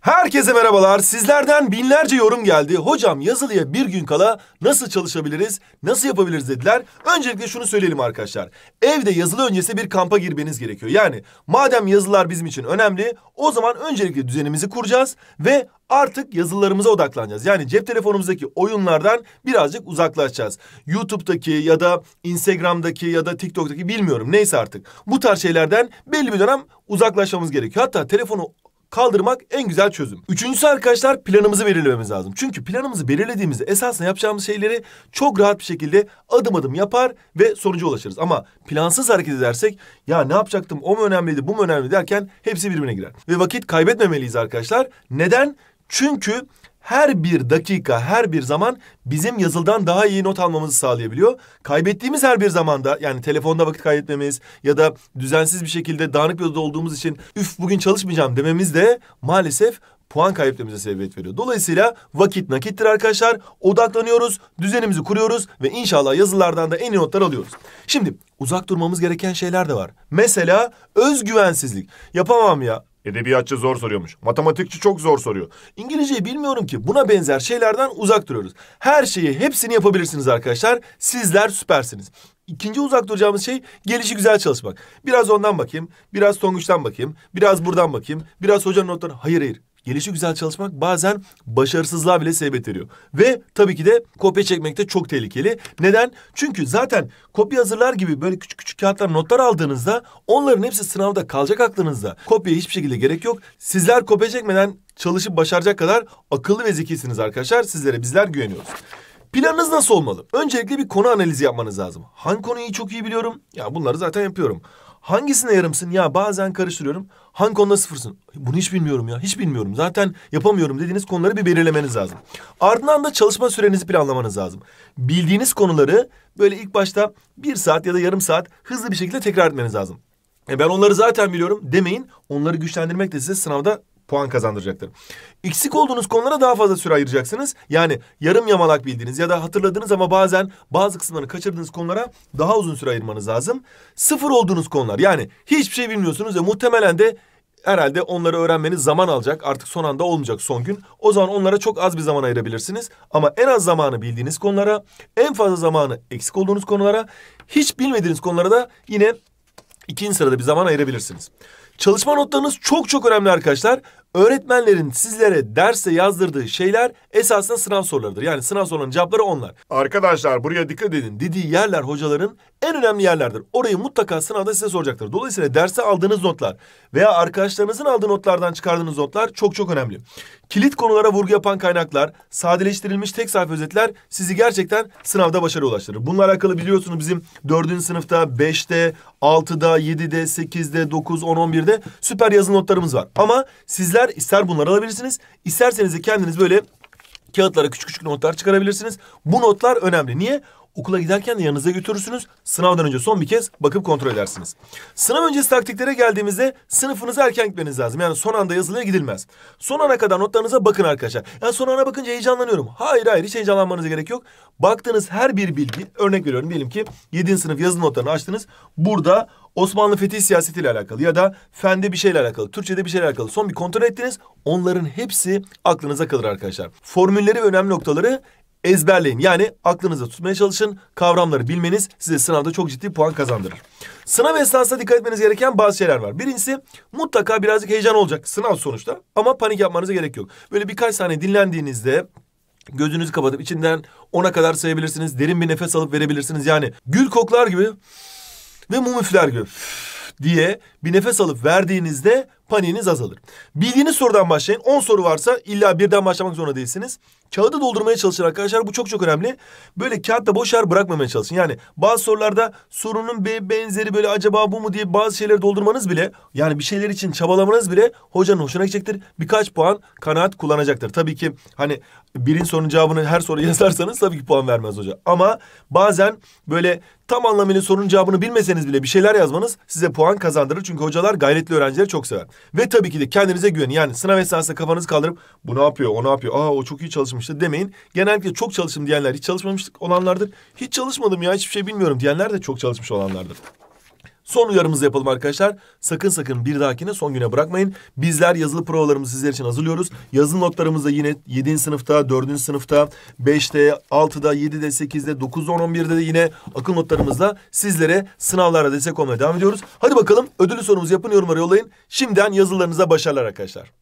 Herkese merhabalar. Sizlerden binlerce yorum geldi. Hocam yazılıya bir gün kala nasıl çalışabiliriz, nasıl yapabiliriz dediler. Öncelikle şunu söyleyelim arkadaşlar. Evde yazılı öncesi bir kampa girmeniz gerekiyor. Yani madem yazılılar bizim için önemli o zaman öncelikle düzenimizi kuracağız ve artık yazılarımıza odaklanacağız. Yani cep telefonumuzdaki oyunlardan birazcık uzaklaşacağız. YouTube'daki ya da Instagram'daki ya da TikTok'taki bilmiyorum neyse artık. Bu tarz şeylerden belli bir dönem uzaklaşmamız gerekiyor. Hatta telefonu kaldırmak en güzel çözüm. Üçüncüsü arkadaşlar planımızı belirlememiz lazım. Çünkü planımızı belirlediğimizde esasında yapacağımız şeyleri çok rahat bir şekilde adım adım yapar ve sonuca ulaşırız. Ama plansız hareket edersek ya ne yapacaktım o mu önemliydi bu mu önemli derken hepsi birbirine girer. Ve vakit kaybetmemeliyiz arkadaşlar. Neden? Çünkü her bir dakika, her bir zaman bizim yazıldan daha iyi not almamızı sağlayabiliyor. Kaybettiğimiz her bir zamanda yani telefonda vakit kaybetmemiz ya da düzensiz bir şekilde dağınık bir odada olduğumuz için üf bugün çalışmayacağım dememiz de maalesef puan kaybetmemize sebebiyet veriyor. Dolayısıyla vakit nakittir arkadaşlar. Odaklanıyoruz, düzenimizi kuruyoruz ve inşallah yazılardan da en iyi notlar alıyoruz. Şimdi uzak durmamız gereken şeyler de var. Mesela özgüvensizlik. Yapamam ya. Edebiyatçı zor soruyormuş. Matematikçi çok zor soruyor. İngilizceyi bilmiyorum ki. Buna benzer şeylerden uzak duruyoruz. Her şeyi, hepsini yapabilirsiniz arkadaşlar. Sizler süpersiniz. İkinci uzak duracağımız şey gelişi güzel çalışmak. Biraz ondan bakayım, biraz Tonguç'tan bakayım, biraz buradan bakayım, biraz hocanın notları. Hayır hayır gelişi güzel çalışmak bazen başarısızlığa bile sebep veriyor. Ve tabii ki de kopya çekmek de çok tehlikeli. Neden? Çünkü zaten kopya hazırlar gibi böyle küçük küçük kağıtlar notlar aldığınızda onların hepsi sınavda kalacak aklınızda. Kopyaya hiçbir şekilde gerek yok. Sizler kopya çekmeden çalışıp başaracak kadar akıllı ve zekisiniz arkadaşlar. Sizlere bizler güveniyoruz. Planınız nasıl olmalı? Öncelikle bir konu analizi yapmanız lazım. Hangi konuyu çok iyi biliyorum? Ya bunları zaten yapıyorum. Hangisine yarımsın? Ya bazen karıştırıyorum. Hangi konuda sıfırsın? Bunu hiç bilmiyorum ya. Hiç bilmiyorum. Zaten yapamıyorum dediğiniz konuları bir belirlemeniz lazım. Ardından da çalışma sürenizi planlamanız lazım. Bildiğiniz konuları böyle ilk başta bir saat ya da yarım saat hızlı bir şekilde tekrar etmeniz lazım. E ben onları zaten biliyorum demeyin. Onları güçlendirmek de size sınavda puan kazandıracaktır. Eksik olduğunuz konulara daha fazla süre ayıracaksınız. Yani yarım yamalak bildiğiniz ya da hatırladığınız ama bazen bazı kısımlarını kaçırdığınız konulara daha uzun süre ayırmanız lazım. Sıfır olduğunuz konular yani hiçbir şey bilmiyorsunuz ve muhtemelen de herhalde onları öğrenmeniz zaman alacak. Artık son anda olmayacak son gün. O zaman onlara çok az bir zaman ayırabilirsiniz. Ama en az zamanı bildiğiniz konulara, en fazla zamanı eksik olduğunuz konulara, hiç bilmediğiniz konulara da yine ikinci sırada bir zaman ayırabilirsiniz. Çalışma notlarınız çok çok önemli arkadaşlar. Öğretmenlerin sizlere derse yazdırdığı şeyler esasında sınav sorularıdır. Yani sınav sorularının cevapları onlar. Arkadaşlar buraya dikkat edin dediği yerler hocaların en önemli yerlerdir. Orayı mutlaka sınavda size soracaktır. Dolayısıyla derse aldığınız notlar veya arkadaşlarınızın aldığı notlardan çıkardığınız notlar çok çok önemli. Kilit konulara vurgu yapan kaynaklar, sadeleştirilmiş tek sayfa özetler sizi gerçekten sınavda başarı ulaştırır. Bununla alakalı biliyorsunuz bizim dördüncü sınıfta, beşte, altıda, yedide, sekizde, dokuz, on, on birde süper yazılı notlarımız var. Ama sizler ister ister bunları alabilirsiniz. İsterseniz de kendiniz böyle kağıtlara küçük küçük notlar çıkarabilirsiniz. Bu notlar önemli. Niye? Okula giderken de yanınıza götürürsünüz. Sınavdan önce son bir kez bakıp kontrol edersiniz. Sınav öncesi taktiklere geldiğimizde sınıfınıza erken gitmeniz lazım. Yani son anda yazılıya gidilmez. Son ana kadar notlarınıza bakın arkadaşlar. Yani son ana bakınca heyecanlanıyorum. Hayır hayır hiç heyecanlanmanıza gerek yok. Baktığınız her bir bilgi örnek veriyorum diyelim ki 7. sınıf yazılı notlarını açtınız. Burada Osmanlı fetih siyasetiyle alakalı ya da fende bir şeyle alakalı, Türkçe'de bir şeyle alakalı son bir kontrol ettiniz. Onların hepsi aklınıza kalır arkadaşlar. Formülleri ve önemli noktaları ezberleyin. Yani aklınızda tutmaya çalışın. Kavramları bilmeniz size sınavda çok ciddi puan kazandırır. Sınav esnasında dikkat etmeniz gereken bazı şeyler var. Birincisi mutlaka birazcık heyecan olacak sınav sonuçta ama panik yapmanıza gerek yok. Böyle birkaç saniye dinlendiğinizde gözünüzü kapatıp içinden ona kadar sayabilirsiniz. Derin bir nefes alıp verebilirsiniz. Yani gül koklar gibi ve mum üfler gibi diye bir nefes alıp verdiğinizde paniğiniz azalır. Bildiğiniz sorudan başlayın. 10 soru varsa illa birden başlamak zorunda değilsiniz. Kağıdı doldurmaya çalışın arkadaşlar. Bu çok çok önemli. Böyle kağıtta boş yer bırakmamaya çalışın. Yani bazı sorularda sorunun benzeri böyle acaba bu mu diye bazı şeyleri doldurmanız bile yani bir şeyler için çabalamanız bile hocanın hoşuna gidecektir. Birkaç puan kanaat kullanacaktır. Tabii ki hani birin sorunun cevabını her soru yazarsanız tabii ki puan vermez hoca. Ama bazen böyle tam anlamıyla sorunun cevabını bilmeseniz bile bir şeyler yazmanız size puan kazandırır. Çünkü hocalar gayretli öğrencileri çok sever. Ve tabii ki de kendinize güvenin. Yani sınav esnasında kafanızı kaldırıp bu ne yapıyor, o ne yapıyor, aa o çok iyi çalışmıştı demeyin. Genellikle çok çalıştım diyenler hiç çalışmamışlık olanlardır. Hiç çalışmadım ya hiçbir şey bilmiyorum diyenler de çok çalışmış olanlardır. Son uyarımızı yapalım arkadaşlar. Sakın sakın bir dahakine son güne bırakmayın. Bizler yazılı provalarımızı sizler için hazırlıyoruz. Yazılı notlarımızda yine 7. sınıfta, 4. sınıfta, 5'te, 6'da, 7'de, 8'de, 9'da, 11'de de yine akıl notlarımızla sizlere sınavlara destek olmaya devam ediyoruz. Hadi bakalım ödülü sorumuzu yapın, yorumlara yollayın. Şimdiden yazılarınıza başarılar arkadaşlar.